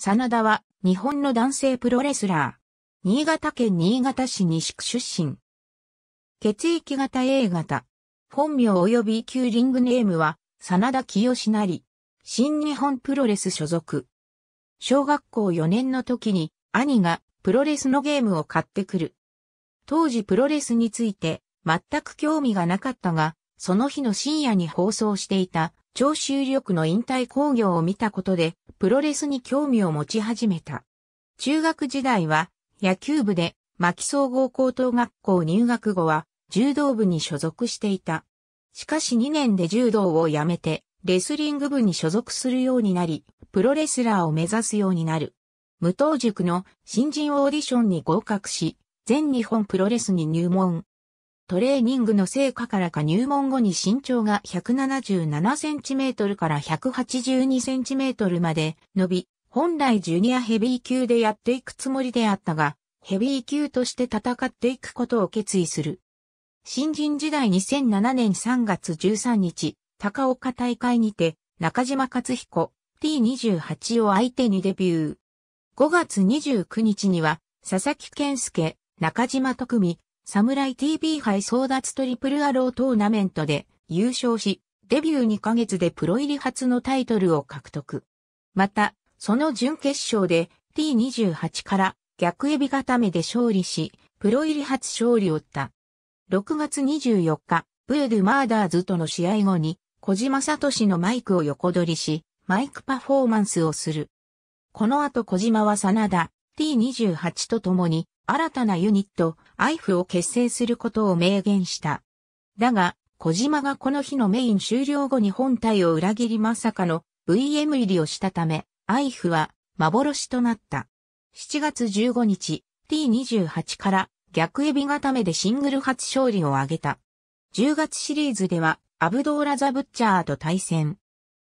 真田は日本の男性プロレスラー。新潟県新潟市西区出身。血液型 A 型。本名及び旧リングネームは、真田清成。新日本プロレス所属。小学校4年の時に、兄がプロレスのゲームを買ってくる。当時プロレスについて全く興味がなかったが、その日の深夜に放送していた、長州力の引退工業を見たことで、プロレスに興味を持ち始めた。中学時代は野球部で牧総合高等学校入学後は柔道部に所属していた。しかし2年で柔道を辞めてレスリング部に所属するようになり、プロレスラーを目指すようになる。無党塾の新人オーディションに合格し、全日本プロレスに入門。トレーニングの成果からか入門後に身長が 177cm から 182cm まで伸び、本来ジュニアヘビー級でやっていくつもりであったが、ヘビー級として戦っていくことを決意する。新人時代2007年3月13日、高岡大会にて、中島克彦 T28 を相手にデビュー。5月29日には、佐々木健介、中島徳美、サムライ TV 杯争奪トリプルアロートーナメントで優勝し、デビュー2ヶ月でプロ入り初のタイトルを獲得。また、その準決勝で T28 から逆エビ固めで勝利し、プロ入り初勝利を負った。6月24日、ブールマーダーズとの試合後に、小島聡のマイクを横取りし、マイクパフォーマンスをする。この後小島は真田、T28 と共に、新たなユニット、アイフを結成することを明言した。だが、小島がこの日のメイン終了後に本体を裏切りまさかの VM 入りをしたため、アイフは幻となった。7月15日、T28 から逆エビ固めでシングル初勝利を挙げた。10月シリーズではアブドーラ・ザ・ブッチャーと対戦。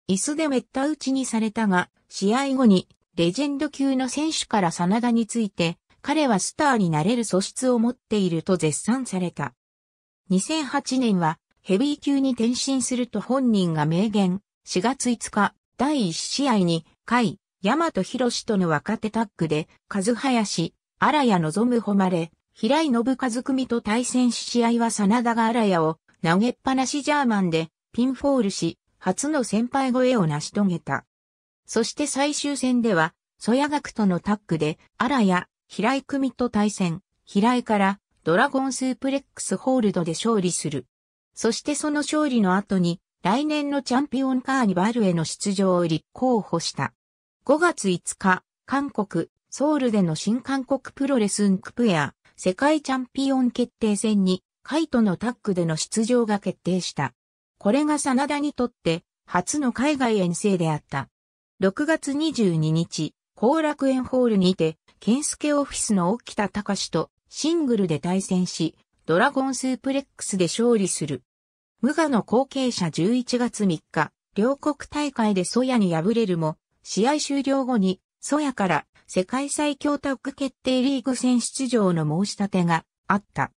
椅子でめった打ちにされたが、試合後にレジェンド級の選手から真田について彼はスターになれる素質を持っていると絶賛された。2008年はヘビー級に転身すると本人が明言、4月5日、第1試合に、海、大和博との若手タッグで、和林、荒谷望誉れ、平井信和組と対戦し試合は真田が荒谷を投げっぱなしジャーマンでピンフォールし、初の先輩越えを成し遂げた。そして最終戦では、曽谷学とのタッグで、荒谷、平井組と対戦、平井からドラゴンスープレックスホールドで勝利する。そしてその勝利の後に、来年のチャンピオンカーニバルへの出場を立候補した。5月5日、韓国、ソウルでの新韓国プロレスンクプエア、世界チャンピオン決定戦に、カイトのタッグでの出場が決定した。これが真田にとって、初の海外遠征であった。6月22日、後楽園ホールにて、健介オフィスの沖田隆とシングルで対戦し、ドラゴンスープレックスで勝利する。無我の後継者11月3日、両国大会でソヤに敗れるも、試合終了後に、ソヤから世界最強タッグ決定リーグ戦出場の申し立てがあった。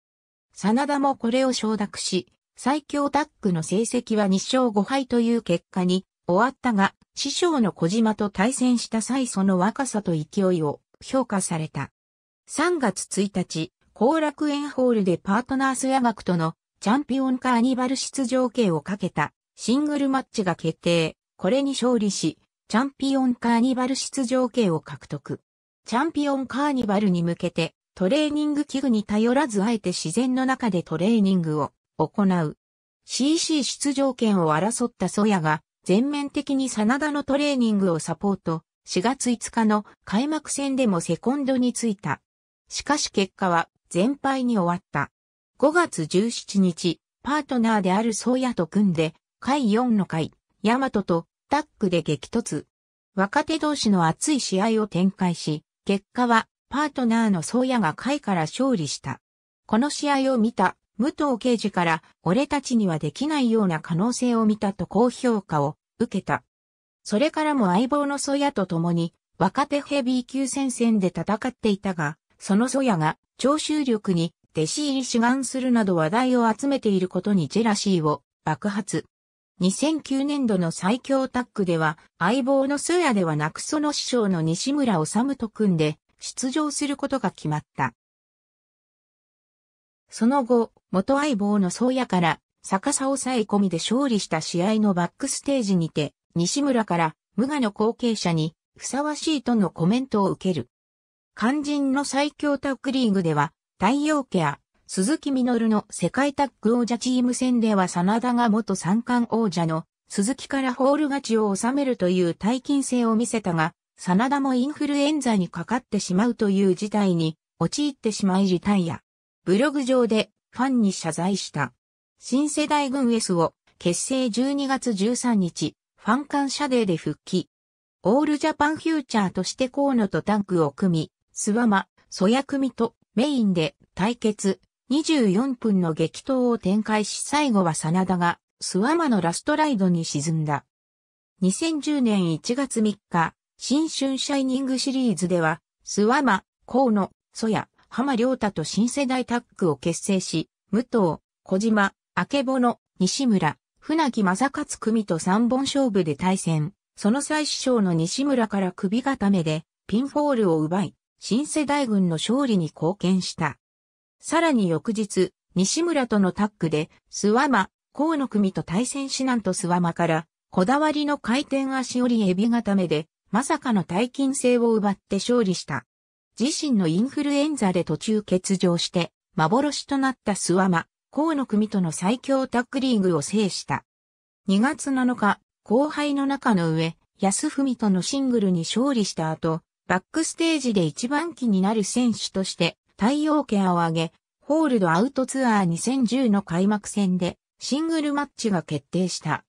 真田もこれを承諾し、最強タッグの成績は2勝5敗という結果に終わったが、師匠の小島と対戦した際その若さと勢いを評価された。3月1日、後楽園ホールでパートナースヤマクとのチャンピオンカーニバル出場権をかけたシングルマッチが決定。これに勝利し、チャンピオンカーニバル出場権を獲得。チャンピオンカーニバルに向けてトレーニング器具に頼らずあえて自然の中でトレーニングを行う。CC 出場権を争ったソヤが全面的に真田のトレーニングをサポート4月5日の開幕戦でもセコンドについた。しかし結果は全敗に終わった。5月17日、パートナーである宗谷と組んで、回4の回、ヤマトとタッグで激突。若手同士の熱い試合を展開し、結果はパートナーの宗谷が回から勝利した。この試合を見た武藤刑事から俺たちにはできないような可能性を見たと高評価を受けた。それからも相棒のソヤと共に、若手ヘビー級戦線で戦っていたが、そのソヤが、徴収力に、弟子入り志願するなど話題を集めていることにジェラシーを爆発。2009年度の最強タッグでは、相棒のソヤではなくその師匠の西村治と組んで、出場することが決まった。その後、元相棒の宗谷から逆さ抑え込みで勝利した試合のバックステージにて、西村から無我の後継者にふさわしいとのコメントを受ける。肝心の最強タッグリーグでは、太陽ケア、鈴木みのるの世界タッグ王者チーム戦では真田が元三冠王者の鈴木からホール勝ちを収めるという大金性を見せたが、真田もインフルエンザにかかってしまうという事態に陥ってしまいリタイア。ブログ上でファンに謝罪した。新世代軍 S を結成12月13日、ファン感謝デーで復帰。オールジャパンフューチャーとして河野とタッグを組み、スワマ、ソヤ組とメインで対決、24分の激闘を展開し最後は真田が、スワマのラストライドに沈んだ。2010年1月3日、新春シャイニングシリーズでは、スワマ、河野、ソヤ、浜良太と新世代タッグを結成し、武藤、小島、明けぼの、西村、船木正勝組と3本勝負で対戦、その際師匠の西村から首固めで、ピンフォールを奪い、新世代軍の勝利に貢献した。さらに翌日、西村とのタッグで、諏訪間、河野組と対戦しなんと諏訪間から、こだわりの回転足折りエビ固めで、まさかの大金星を奪って勝利した。自身のインフルエンザで途中欠場して、幻となった諏訪間、河野組との最強タッグリーグを制した。2月7日、後輩の中の上、安文とのシングルに勝利した後、バックステージで一番気になる選手として、太陽ケアを挙げ、ホールドアウトツアー2010の開幕戦で、シングルマッチが決定した。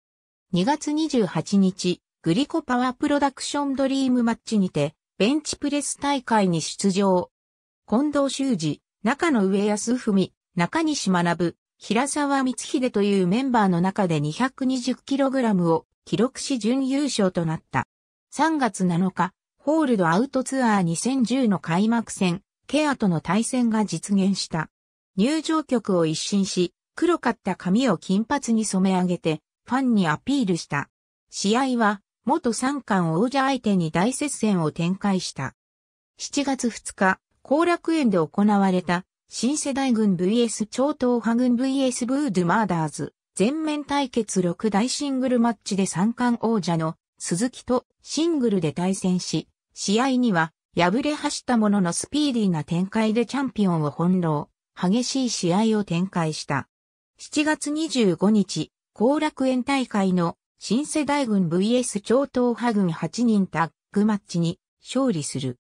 2月28日、グリコパワープロダクションドリームマッチにて、ベンチプレス大会に出場。近藤修二、中野上康文、中西学、平沢光秀というメンバーの中で 220kg を記録し準優勝となった。3月7日、ホールドアウトツアー2010の開幕戦、ケアとの対戦が実現した。入場曲を一新し、黒かった髪を金髪に染め上げて、ファンにアピールした。試合は、元三冠王者相手に大接戦を展開した。7月2日、後楽園で行われた新世代軍 VS 超党派軍 VS ブードゥマーダーズ、全面対決6大シングルマッチで三冠王者の鈴木とシングルで対戦し、試合には敗れ走ったもののスピーディーな展開でチャンピオンを翻弄、激しい試合を展開した。7月25日、後楽園大会の新世代軍 VS 超党派軍8人タッグマッチに勝利する。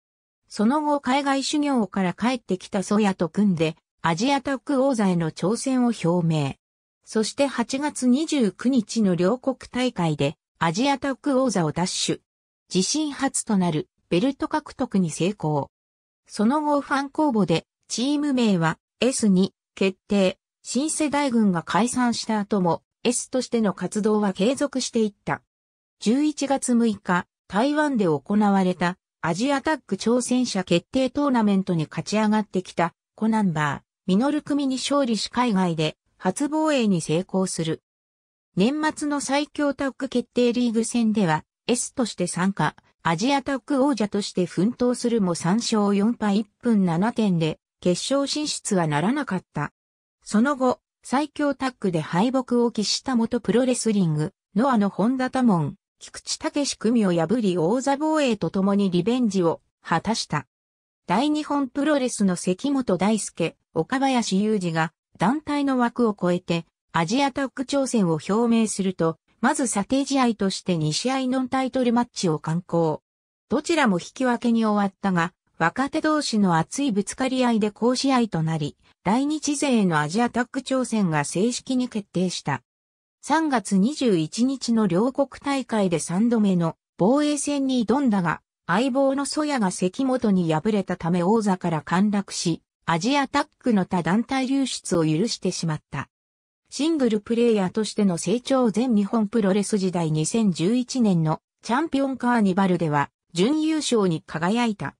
その後海外修行から帰ってきたソヤと組んで、アジアタック王座への挑戦を表明。そして8月29日の両国大会で、アジアタック王座を奪取。自身初となるベルト獲得に成功。その後ファン公募で、チーム名は S に決定。新世代軍が解散した後も S としての活動は継続していった。11月6日、台湾で行われたアジアタッグ挑戦者決定トーナメントに勝ち上がってきたコナンバー、ミノル組に勝利し海外で初防衛に成功する。年末の最強タッグ決定リーグ戦では S として参加、アジアタッグ王者として奮闘するも3勝4敗1分7点で決勝進出はならなかった。その後、最強タッグで敗北を喫した元プロレスリング、ノアの本田多門、菊池武史組を破り王座防衛と共にリベンジを果たした。大日本プロレスの関本大輔、岡林雄二が団体の枠を超えてアジアタック挑戦を表明すると、まず査定試合として2試合ノンタイトルマッチを敢行。どちらも引き分けに終わったが、若手同士の熱いぶつかり合いで好試合となり、来日勢へのアジアタック挑戦が正式に決定した。3月21日の両国大会で3度目の防衛戦に挑んだが、相棒のソヤが関本に敗れたため王座から陥落し、アジアタックの他団体流出を許してしまった。シングルプレイヤーとしての成長全日本プロレス時代2011年のチャンピオンカーニバルでは準優勝に輝いた。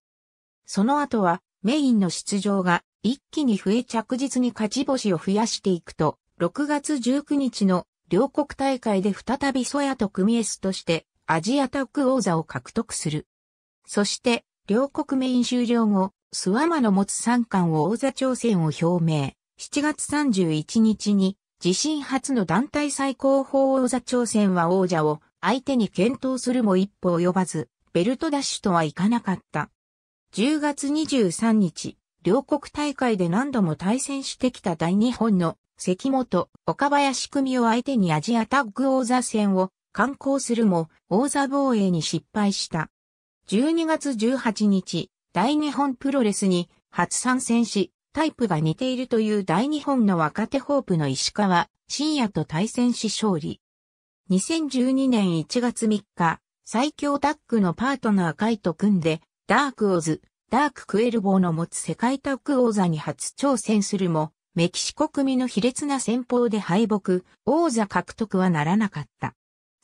その後はメインの出場が一気に増え着実に勝ち星を増やしていくと、6月19日の両国大会で再びソヤと組エスとしてアジアタック王座を獲得する。そして、両国メイン終了後、スワマの持つ三冠を王座挑戦を表明。7月31日に、自身初の団体最高峰王座挑戦は王者を相手に検討するも一歩及ばず、ベルトダッシュとはいかなかった。10月23日、両国大会で何度も対戦してきた大日本の関本、岡林組を相手にアジアタッグ王座戦を観光するも王座防衛に失敗した。12月18日、大日本プロレスに初参戦し、タイプが似ているという大日本の若手ホープの石川、深夜と対戦し勝利。2012年1月3日、最強タッグのパートナーカイと組んで、ダークオズ、ダーククエルボーの持つ世界タッグ王座に初挑戦するも、メキシコ組の卑劣な戦法で敗北、王座獲得はならなかった。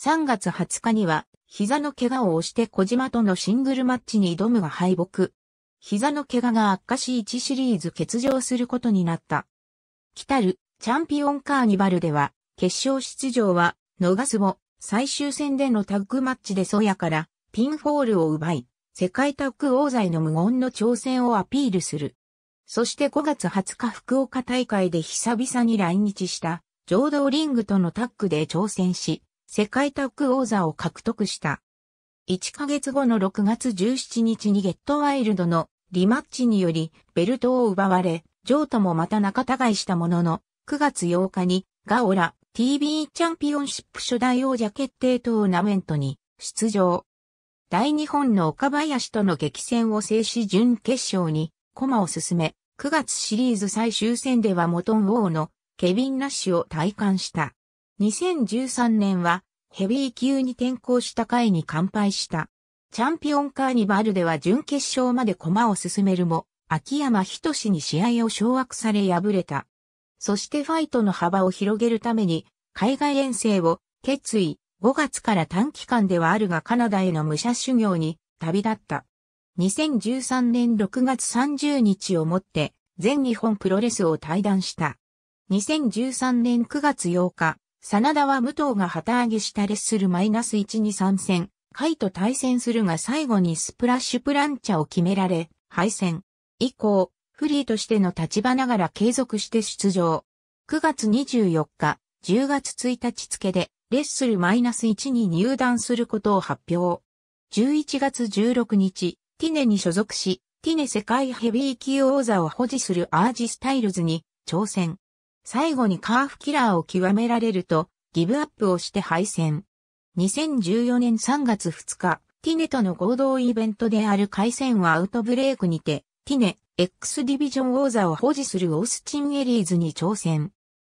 3月20日には、膝の怪我を押して小島とのシングルマッチに挑むが敗北。膝の怪我が悪化し1シリーズ欠場することになった。来たる、チャンピオンカーニバルでは、決勝出場は、逃すも、最終戦でのタッグマッチでソヤから、ピンフォールを奪い、世界タッグ王座への無言の挑戦をアピールする。そして5月20日福岡大会で久々に来日した浄土リングとのタッグで挑戦し、世界タッグ王座を獲得した。1ヶ月後の6月17日にゲットワイルドのリマッチによりベルトを奪われ、ジョートもまた仲違いしたものの、9月8日にガオラ TV チャンピオンシップ初代王者決定トーナメントに出場。大日本の岡林との激戦を制し準決勝にコマを進め、9月シリーズ最終戦ではモトン王のケビン・ナッシュを体感した。2013年はヘビー級に転向した回に完敗した。チャンピオンカーニバルでは準決勝まで駒を進めるも、秋山ひとしに試合を掌握され敗れた。そしてファイトの幅を広げるために、海外遠征を決意、5月から短期間ではあるがカナダへの武者修行に旅立った。2013年6月30日をもって、全日本プロレスを退団した。2013年9月8日、真田は武藤が旗揚げしたレッスルマイナス1に参戦、海と対戦するが最後にスプラッシュプランチャを決められ、敗戦。以降、フリーとしての立場ながら継続して出場。9月24日、10月1日付で、レッスルマイナス1に入団することを発表。11月16日、ティネに所属し、ティネ世界ヘビー級王座を保持するアージスタイルズに挑戦。最後にカーフキラーを極められると、ギブアップをして敗戦。2014年3月2日、ティネとの合同イベントである海戦はアウトブレイクにて、ティネ、X ディビジョン王座を保持するオースチンエリーズに挑戦。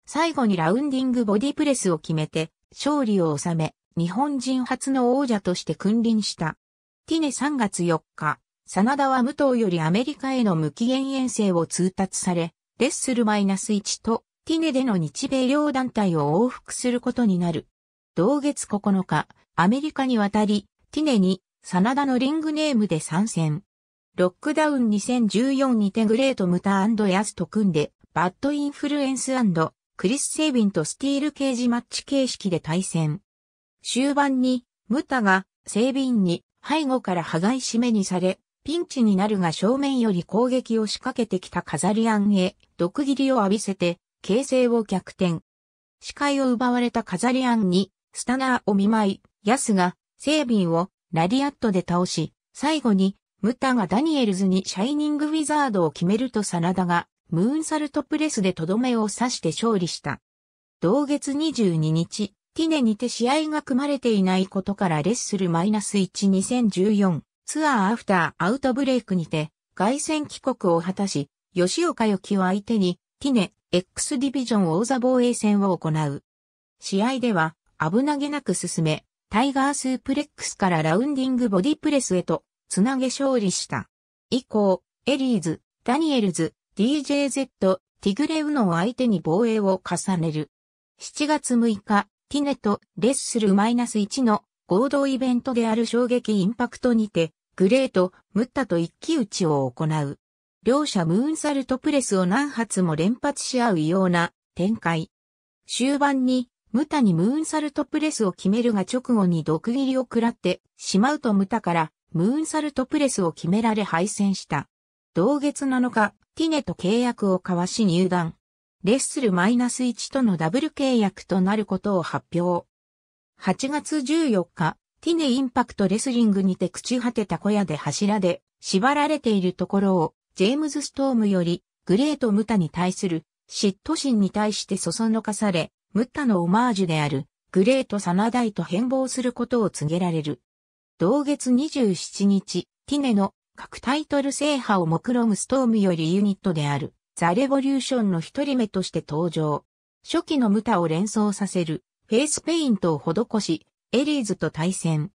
最後にラウンディングボディプレスを決めて、勝利を収め、日本人初の王者として君臨した。ティネ3月4日、サナダは武藤よりアメリカへの無期限遠征を通達され、レッスルマイナス -1 とティネでの日米両団体を往復することになる。同月9日、アメリカに渡り、ティネに、サナダのリングネームで参戦。ロックダウン2014にてグレートムタヤスと組んで、バッドインフルエンスクリス・セイビンとスティールケージマッチ形式で対戦。終盤に、ムタが、セイビンに背後から羽外し締めにされ、ピンチになるが正面より攻撃を仕掛けてきたカザリアンへ毒斬りを浴びせて、形勢を逆転。視界を奪われたカザリアンに、スタナーを見舞い、ヤスが、セービンを、ラディアットで倒し、最後に、ムタがダニエルズにシャイニングウィザードを決めるとサナダが、ムーンサルトプレスでとどめを刺して勝利した。同月22日、ティネにて試合が組まれていないことからレッスル -12014 ツアーアフターアウトブレイクにて外戦帰国を果たし、吉岡由紀を相手にティネ X ディビジョン王座防衛戦を行う。試合では危なげなく進め、タイガースープレックスからラウンディングボディプレスへとつなげ勝利した。以降、エリーズ、ダニエルズ、DJZ、ティグレウノを相手に防衛を重ねる。7月6日、ティネとレッスル -1 の合同イベントである衝撃インパクトにて、グレート、ムッタと一騎打ちを行う。両者ムーンサルトプレスを何発も連発し合うような展開。終盤に、ムタにムーンサルトプレスを決めるが直後に毒斬りを食らってしまうとムタからムーンサルトプレスを決められ敗戦した。同月7日、ティネと契約を交わし入団。レッスル -1 とのダブル契約となることを発表。8月14日、ティネインパクトレスリングにて朽ち果てた小屋で柱で縛られているところを、ジェームズ・ストームより、グレート・ムタに対する嫉妬心に対してそそのかされ、ムタのオマージュである、グレート・サナダイと変貌することを告げられる。同月27日、ティネの各タイトル制覇を目論むストームよりユニットである。ザ・レボリューションの一人目として登場。初期のムタを連想させるフェイスペイントを施し、エリーズと対戦。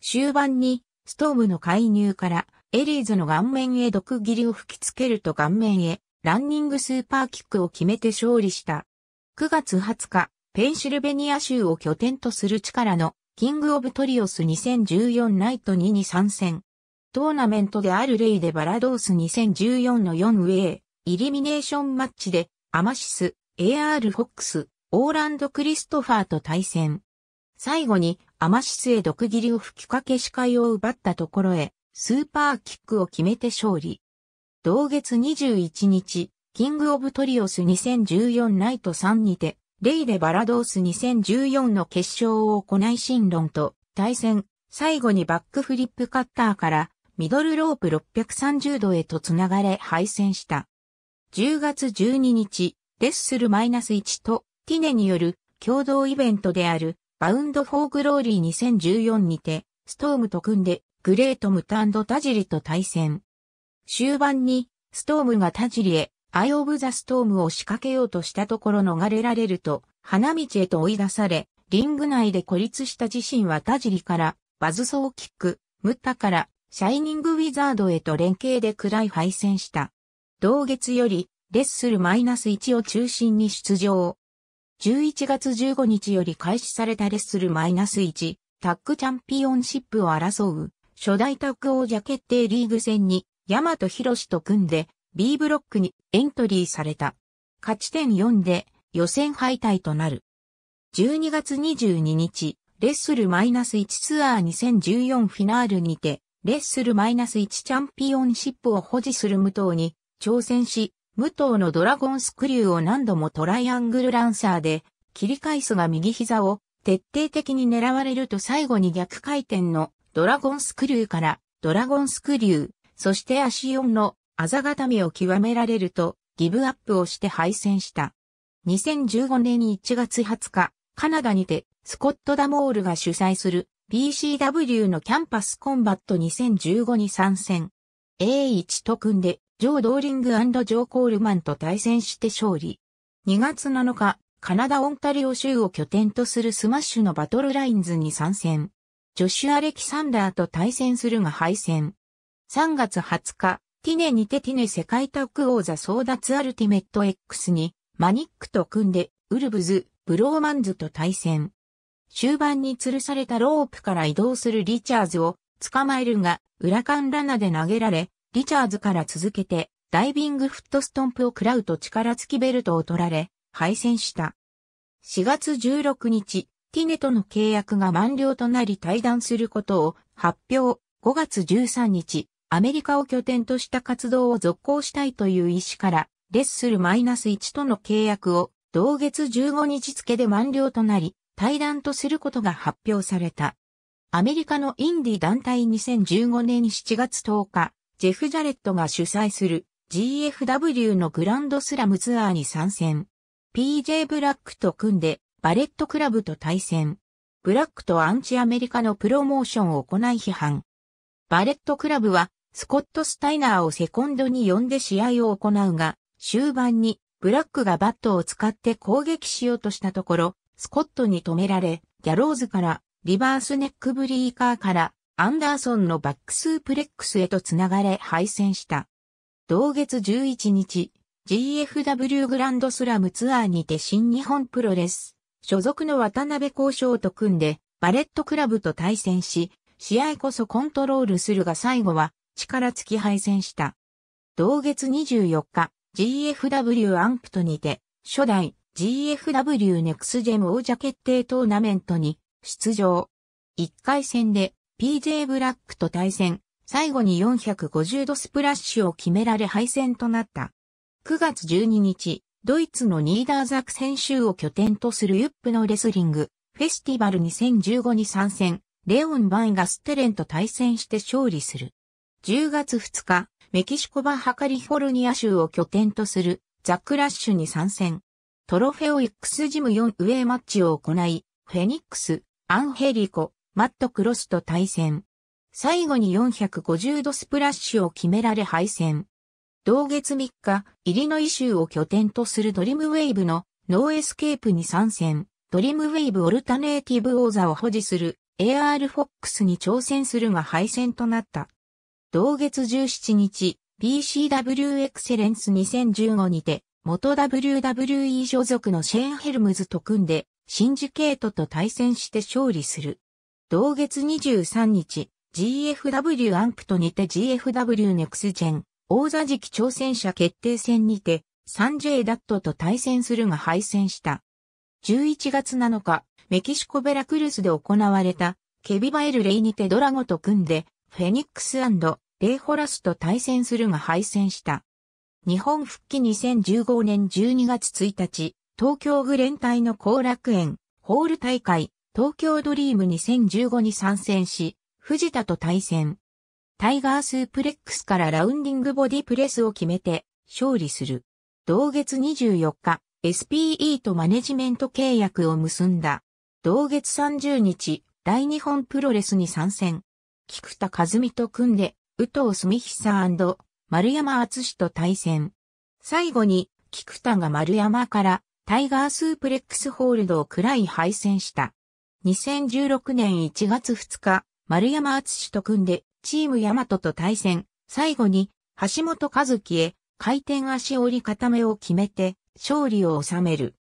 終盤にストームの介入からエリーズの顔面へ毒斬りを吹きつけると顔面へランニングスーパーキックを決めて勝利した。9月20日、ペンシルベニア州を拠点とする力のキングオブトリオス2014ナイト2に参戦。トーナメントであるレイでバラドース2014の4ウェイ。イリミネーションマッチで、アマシス、AR フォックス、オーランド・クリストファーと対戦。最後に、アマシスへ毒斬りを吹きかけ視界を奪ったところへ、スーパーキックを決めて勝利。同月21日、キングオブトリオス2014ナイト3にて、レイレ・バラドース2014の決勝を行い新論と対戦、最後にバックフリップカッターからミドルロープ630度へと繋がれ敗戦した。10月12日、レッスルマイナス -1 とティネによる共同イベントであるバウンド・フォー・グローリー2014にて、ストームと組んでグレート・ムタンド・タジリと対戦。終盤にストームがタジリへアイ・オブ・ザ・ストームを仕掛けようとしたところ逃れられると花道へと追い出され、リング内で孤立した自身はタジリからバズソーキック、ムッタからシャイニング・ウィザードへと連携で暗い敗戦した。同月より、レッスルマイナス -1 を中心に出場。11月15日より開始されたレッスルマイナス -1 タッグチャンピオンシップを争う初代タッグ王者決定リーグ戦にヤマトヒロシと組んで B ブロックにエントリーされた。勝ち点4で予選敗退となる。12月22日、レッスルマイナス -1 ツアー2014フィナールにて、レッスルマイナス -1 チャンピオンシップを保持する無党に挑戦し、武藤のドラゴンスクリューを何度もトライアングルランサーで、切り返すが右膝を徹底的に狙われると最後に逆回転のドラゴンスクリューからドラゴンスクリュー、そして足4のあざ固めを極められるとギブアップをして敗戦した。2015年1月20日、カナダにてスコット・ダモールが主催する BCW のキャンパスコンバット2015に参戦。A1 と組んでジョー・ドーリングジョー・コールマンと対戦して勝利。2月7日、カナダ・オンタリオ州を拠点とするスマッシュのバトルラインズに参戦。ジョシュ・アレキサンダーと対戦するが敗戦。3月20日、ティネにてティネ世界タッグ王座争奪アルティメット X に、マニックと組んで、ウルブズ、ブローマンズと対戦。終盤に吊るされたロープから移動するリチャーズを捕まえるが、ウラカンラナで投げられ、リチャーズから続けて、ダイビングフットストンプを食らうと力尽きベルトを取られ、敗戦した。4月16日、ティネとの契約が満了となり退団することを発表。5月13日、アメリカを拠点とした活動を続行したいという意思から、レッスルマイナス1との契約を同月15日付で満了となり、対談とすることが発表された。アメリカのインディ団体2015年7月10日、ジェフ・ジャレットが主催する GFW のグランドスラムツアーに参戦。PJ ブラックと組んでバレットクラブと対戦。ブラックとアンチアメリカのプロモーションを行い批判。バレットクラブはスコット・スタイナーをセコンドに呼んで試合を行うが、終盤にブラックがバットを使って攻撃しようとしたところ、スコットに止められ、ギャローズから、リバースネックブリーカーから、アンダーソンのバックスープレックスへとつながれ敗戦した。同月11日、GFW グランドスラムツアーにて新日本プロレス、所属の渡辺交渉と組んで、バレットクラブと対戦し、試合こそコントロールするが最後は力尽き敗戦した。同月24日、GFW アンプトにて、初代 GFW ネクスジェム王者決定トーナメントに出場。1回戦で PJ ブラックと対戦、最後に450度スプラッシュを決められ敗戦となった。9月12日、ドイツのニーダーザク選手を拠点とするユップのレスリング、フェスティバル2015に参戦、レオン・バイガステレンと対戦して勝利する。10月2日、メキシコバハカリフォルニア州を拠点とするザックラッシュに参戦。トロフェオ X ジム4ウェイマッチを行い、フェニックス、アンヘリコ、マット・クロスと対戦。最後に450度スプラッシュを決められ敗戦。同月3日、イリノイ州を拠点とするドリムウェイブのノーエスケープに参戦。ドリムウェイブオルタネーティブ王座を保持する AR フォックスに挑戦するが敗戦となった。同月17日、PCW エクセレンス2015にて、元 WWE 所属のシェーン・ヘルムズと組んで、シンジケートと対戦して勝利する。同月23日、GFW アンプとにて GFW ネクスジェン、王座時期挑戦者決定戦にて、サンジェイ・ダットと対戦するが敗戦した。11月7日、メキシコベラクルスで行われた、ケビバエルレイにてドラゴと組んで、フェニックスレイホラスと対戦するが敗戦した。日本復帰2015年12月1日、東京グレン隊の後楽園、ホール大会、東京ドリーム2015に参戦し、藤田と対戦。タイガースープレックスからラウンディングボディプレスを決めて勝利する。同月24日、SPE とマネジメント契約を結んだ。同月30日、大日本プロレスに参戦。菊田和美と組んで、宇藤澄久丸山厚史と対戦。最後に、菊田が丸山からタイガースープレックスホールドをくらい敗戦した。2016年1月2日、丸山厚と組んで、チームヤマトと対戦、最後に、橋本和樹へ、回転足折り固めを決めて、勝利を収める。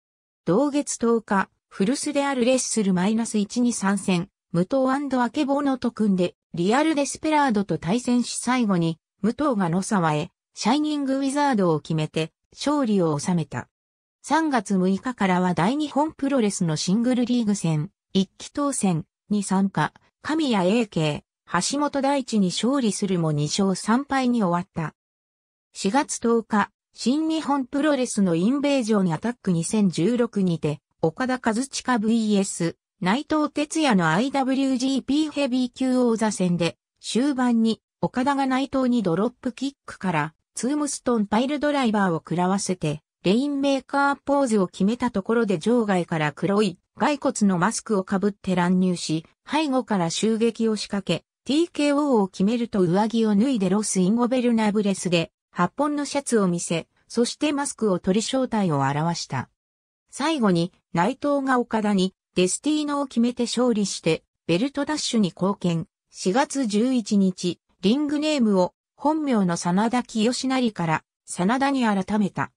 同月10日、古巣であるレッスルマイナス1に参戦、武藤アケボノと組んで、リアルデスペラードと対戦し最後に、武藤が野沢へ、シャイニングウィザードを決めて、勝利を収めた。3月6日からは大日本プロレスのシングルリーグ戦、一期当選に参加、神谷英慶、橋本大地に勝利するも2勝3敗に終わった。4月10日、新日本プロレスのインベージョンアタック2016にて、岡田和親 VS 内藤哲也の IWGP ヘビー級王座戦で、終盤に岡田が内藤にドロップキックからツームストンパイルドライバーを食らわせて、レインメーカーポーズを決めたところで場外から黒い骸骨のマスクをかぶって乱入し、背後から襲撃を仕掛け、TKO を決めると上着を脱いでロス・インゴベルナブレスで、八本のシャツを見せ、そしてマスクを取り正体を表した。最後に、内藤が岡田に、デスティーノを決めて勝利して、ベルトダッシュに貢献。4月11日、リングネームを、本名の真田清成から、真田に改めた。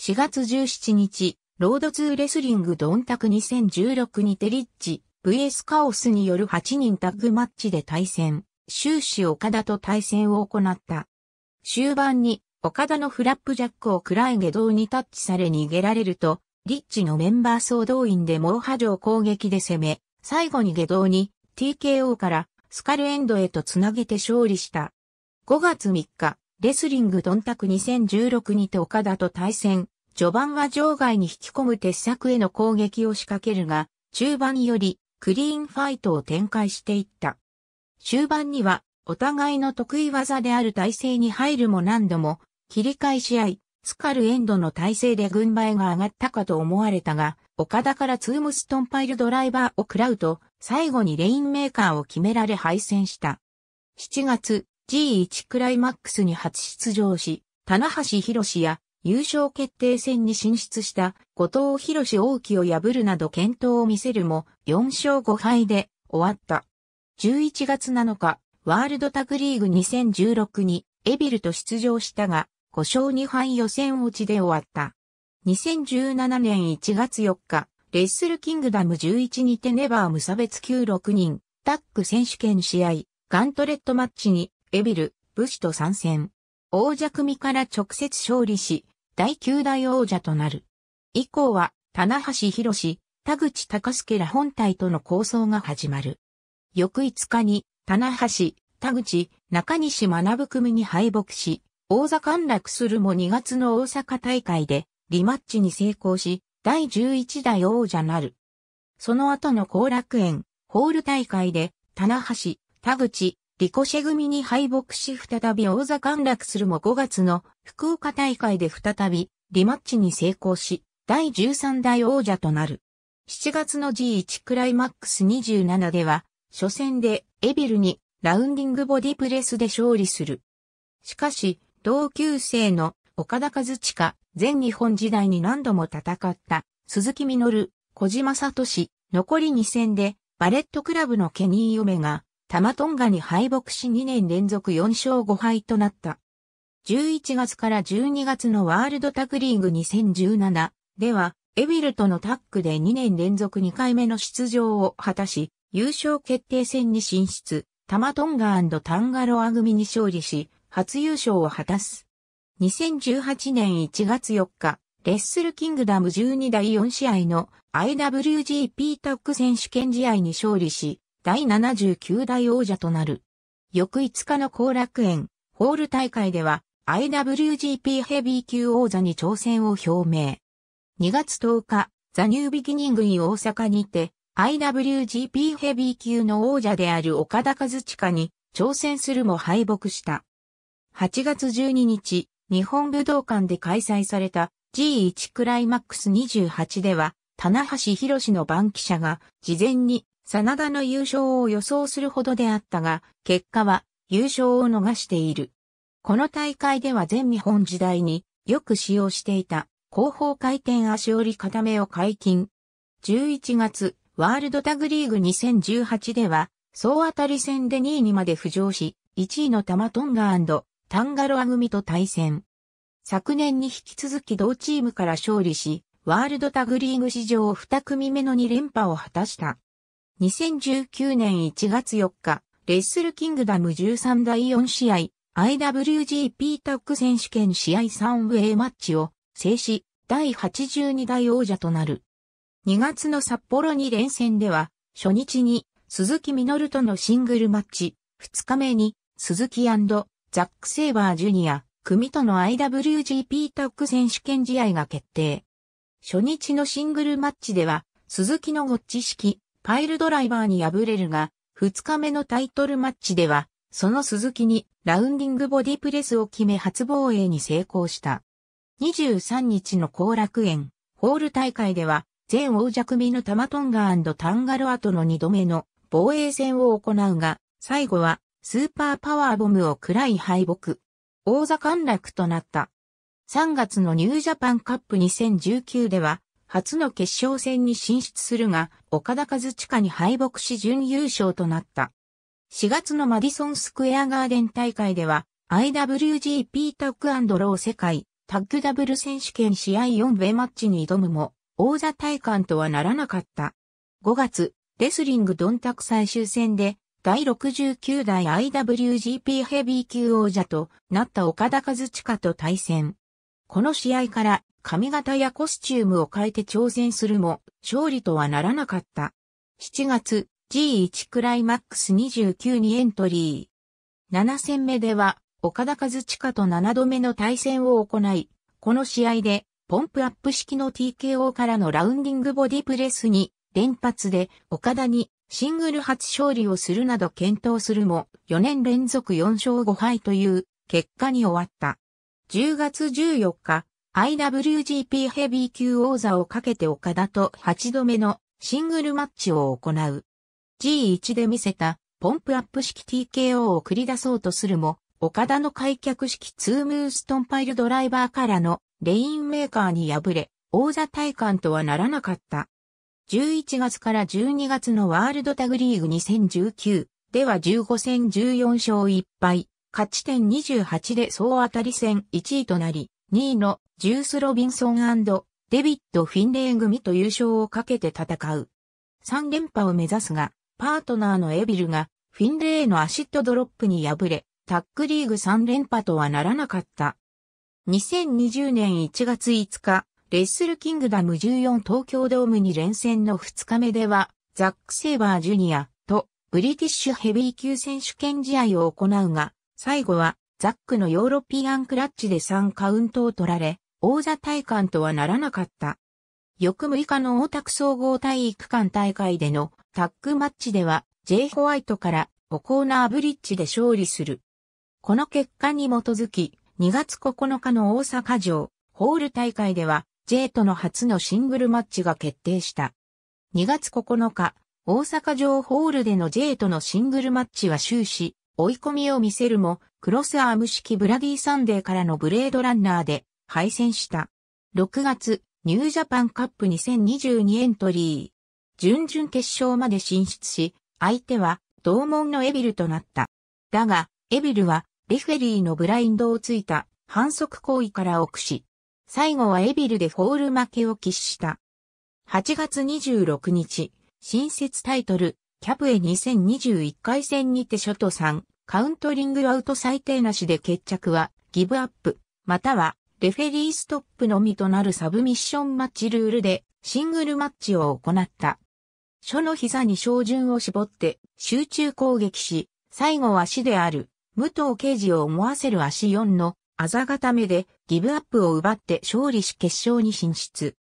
4月17日、ロード2レスリングドンタク2016にてリッチ VS カオスによる8人タッグマッチで対戦、終始岡田と対戦を行った。終盤に岡田のフラップジャックを暗い下道にタッチされ逃げられると、リッチのメンバー総動員で猛波状攻撃で攻め、最後に下道に TKO からスカルエンドへとつなげて勝利した。5月3日、レスリングドンタク2016にて岡田と対戦、序盤は場外に引き込む鉄柵への攻撃を仕掛けるが、中盤よりクリーンファイトを展開していった。終盤には、お互いの得意技である体勢に入るも何度も、切り返し合い、スカルエンドの体勢で軍配が上がったかと思われたが、岡田からツームストンパイルドライバーを食らうと、最後にレインメーカーを決められ敗戦した。7月、G1 クライマックスに初出場し、棚橋博士や優勝決定戦に進出した後藤博士大木を破るなど健闘を見せるも4勝5敗で終わった。11月7日、ワールドタグリーグ2016にエビルと出場したが5勝2敗予選落ちで終わった。2017年1月4日、レッスルキングダム11にてネバー無差別級6人、タック選手権試合、ガントレットマッチにエビル、武士と参戦。王者組から直接勝利し、第9代王者となる。以降は、棚橋博田口隆介ら本体との構想が始まる。翌5日に、棚橋、田口、中西学組に敗北し、王座陥落するも2月の大阪大会で、リマッチに成功し、第11代王者なる。その後の後楽園、ホール大会で、棚橋、田口、リコシェ組に敗北し再び王座陥落するも5月の福岡大会で再びリマッチに成功し、第13代王者となる。7月の G1 クライマックス27では、初戦でエビルにラウンディングボディプレスで勝利する。しかし、同級生の岡田和親、全日本時代に何度も戦った鈴木みのる、小島聡、残り2戦でバレットクラブのケニー嫁がタマトンガに敗北し2年連続4勝5敗となった。11月から12月のワールドタグリーグ2017では、エビルとのタッグで2年連続2回目の出場を果たし、優勝決定戦に進出、タマトンガタンガロア組に勝利し、初優勝を果たす。2018年1月4日、レッスルキングダム12第4試合の IWGP タッグ選手権試合に勝利し、第79代王者となる。翌5日の後楽園、ホール大会では IWGP ヘビー級王座に挑戦を表明。2月10日、ザ・ニュービギニング・に大阪にて、IWGP ヘビー級の王者である岡田和親に挑戦するも敗北した。8月12日、日本武道館で開催された G1 クライマックス28では、棚橋博士の番記者が事前に真田の優勝を予想するほどであったが、結果は優勝を逃している。この大会では全日本時代によく使用していた後方回転足折り固めを解禁。11月、ワールドタグリーグ2018では、総当たり戦で2位にまで浮上し、1位のタマトンガタンガロア組と対戦。昨年に引き続き同チームから勝利し、ワールドタグリーグ史上2組目の2連覇を果たした。2019年1月4日、レッスルキングダム13第4試合、IWGP タッグ選手権試合3ウェイマッチを制し、第82代王者となる。2月の札幌2連戦では、初日に鈴木みのるとのシングルマッチ、2日目に鈴木ザック・セイバージュニア、組との IWGP タッグ選手権試合が決定。初日のシングルマッチでは、鈴木のゴッチ式、パイルドライバーに敗れるが、2日目のタイトルマッチでは、その鈴木にラウンディングボディプレスを決め初防衛に成功した。23日の後楽園、ホール大会では、前王者組のタマトンガタンガロアとの2度目の防衛戦を行うが、最後はスーパーパワーボムを暗らい敗北。王座陥落となった。3月のニュージャパンカップ2019では、初の決勝戦に進出するが、岡田和地下に敗北し準優勝となった。4月のマディソンスクエアガーデン大会では、IWGP タッグロー世界タッグダブル選手権試合4部マッチに挑むも、王座体感とはならなかった。5月、レスリングドンタク最終戦で、第69代 IWGP ヘビー級王者となった岡田和地下と対戦。この試合から髪型やコスチュームを変えて挑戦するも、勝利とはならなかった。7月、G1 クライマックス29にエントリー。7戦目では、岡田和親と7度目の対戦を行い、この試合で、ポンプアップ式の TKO からのラウンディングボディプレスに、連発で岡田にシングル初勝利をするなど検討するも、4年連続4勝5敗という結果に終わった。10月14日、IWGP ヘビー級王座をかけて岡田と8度目のシングルマッチを行う。G1 で見せたポンプアップ式 TKO を繰り出そうとするも、岡田の開脚式ツームーストンパイルドライバーからのレインメーカーに敗れ、王座体感とはならなかった。11月から12月のワールドタグリーグ2019では15戦14勝1敗、勝ち点28で総当たり戦1位となり、2位のジュース・ロビンソンデビッド・フィンレー組と優勝をかけて戦う。3連覇を目指すが、パートナーのエビルがフィンレーのアシッドドロップに敗れ、タックリーグ3連覇とはならなかった。2020年1月5日、レッスルキングダム14東京ドームに連戦の2日目では、ザック・セイバー・ジュニアとブリティッシュヘビー級選手権試合を行うが、最後はザックのヨーロピアンクラッチで3カウントを取られ、王座体感とはならなかった。翌6日の大田区総合体育館大会でのタッグマッチでは、J ホワイトからオコーナーブリッジで勝利する。この結果に基づき、2月9日の大阪城ホール大会では、J との初のシングルマッチが決定した。2月9日、大阪城ホールでの J とのシングルマッチは終始、追い込みを見せるも、クロスアーム式ブラディサンデーからのブレードランナーで敗戦した。6月、ニュージャパンカップ2022エントリー。準々決勝まで進出し、相手は同門のエビルとなった。だが、エビルはレフェリーのブラインドをついた反則行為から臆し、最後はエビルでフォール負けを喫した。8月26日、新設タイトル、キャプエ2021回戦にてショト3、カウントリングアウト最低なしで決着は、ギブアップ、または、レフェリーストップのみとなるサブミッションマッチルールで、シングルマッチを行った。書の膝に照準を絞って、集中攻撃し、最後は死である、武藤刑事を思わせる足4の、あざ固めで、ギブアップを奪って勝利し決勝に進出。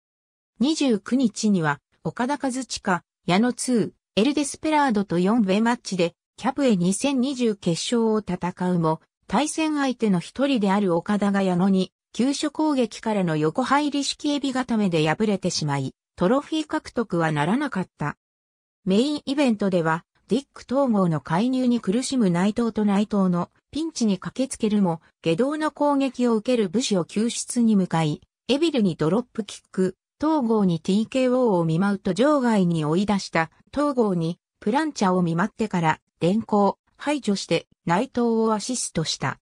29日には、岡田和親、矢野2、エルデスペラードと4ウェマッチで、キャプエ2020決勝を戦うも、対戦相手の一人である岡田が矢野に、急所攻撃からの横入り式エビ固めで敗れてしまい、トロフィー獲得はならなかった。メインイベントでは、ディック統合の介入に苦しむ内藤と内藤のピンチに駆けつけるも、下道の攻撃を受ける武士を救出に向かい、エビルにドロップキック、東郷に TKO を見舞うと場外に追い出した東郷にプランチャを見舞ってから連行、排除して内藤をアシストした。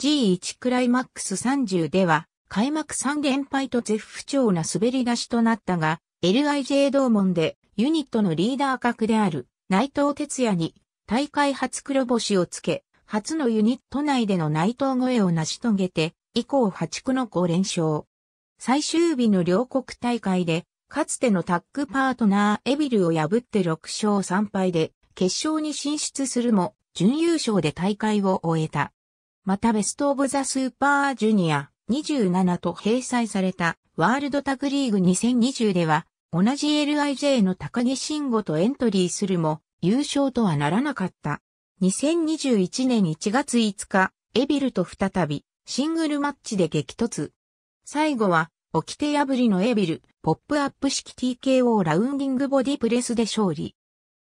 G1 クライマックス30では開幕3連敗と絶不調な滑り出しとなったが、LIJ 同門でユニットのリーダー格である内藤哲也に大会初黒星をつけ、初のユニット内での内藤越えを成し遂げて、以降破竹の5連勝。最終日の両国大会で、かつてのタッグパートナーエビルを破って6勝3敗で、決勝に進出するも、準優勝で大会を終えた。またベストオブザスーパージュニア27と閉鎖されたワールドタッグリーグ2020では、同じ LIJ の高木慎吾とエントリーするも、優勝とはならなかった。2021年1月5日、エビルと再び、シングルマッチで激突。最後は、手破りのエビル、ポップアップ式 TKO ラウンディングボディプレスで勝利。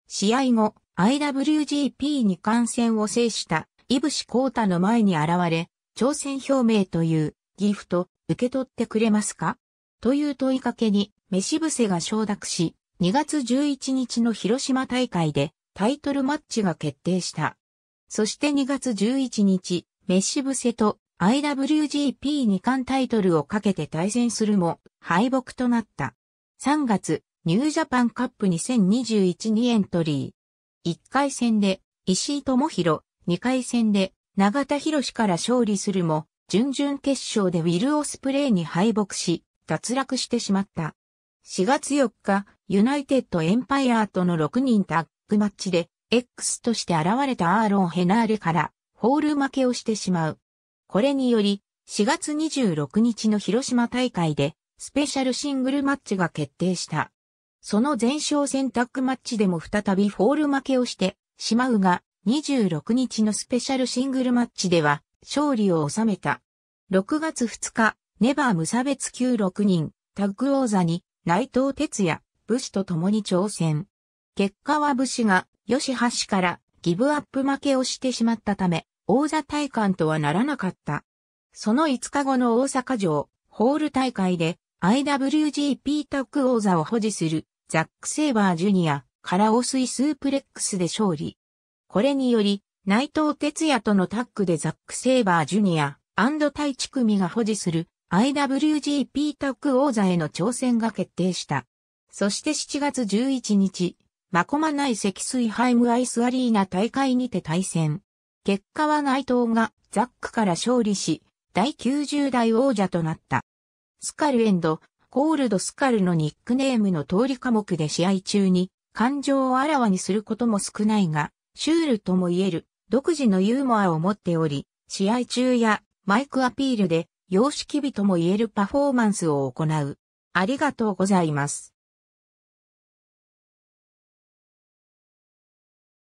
試合後、IWGP に感染を制したイブシコータの前に現れ、挑戦表明というギフト受け取ってくれますかという問いかけに、メシブセが承諾し、2月11日の広島大会でタイトルマッチが決定した。そして2月11日、メシブセと IWGP2 冠タイトルをかけて対戦するも敗北となった。3月、ニュージャパンカップ2021にエントリー。1回戦で石井智弘、2回戦で永田博士から勝利するも、準々決勝でウィル・オスプレイに敗北し、脱落してしまった。4月4日、ユナイテッド・エンパイアーとの6人タッグマッチで、X として現れたアーロン・ヘナーレから、ホール負けをしてしまう。これにより、4月26日の広島大会で、スペシャルシングルマッチが決定した。その前哨選択マッチでも再びフォール負けをして、しまうが、26日のスペシャルシングルマッチでは、勝利を収めた。6月2日、ネバー無差別級6人、タッグ王座に、内藤哲也、武士と共に挑戦。結果は武士が、吉橋からギブアップ負けをしてしまったため、王座大冠とはならなかった。その5日後の大阪城、ホール大会で IWGP タック王座を保持するザック・セイバージュニアからオスイスープレックスで勝利。これにより、内藤哲也とのタッグでザック・セイバージュニアチ一組が保持する IWGP タック王座への挑戦が決定した。そして7月11日、マコマ内積水ハイムアイスアリーナ大会にて対戦。結果は内藤がザックから勝利し、第90代王者となった。スカルエンド、ゴールドスカルのニックネームの通り科目で試合中に感情をあらわにすることも少ないが、シュールとも言える独自のユーモアを持っており、試合中やマイクアピールで様式日とも言えるパフォーマンスを行う。ありがとうございます。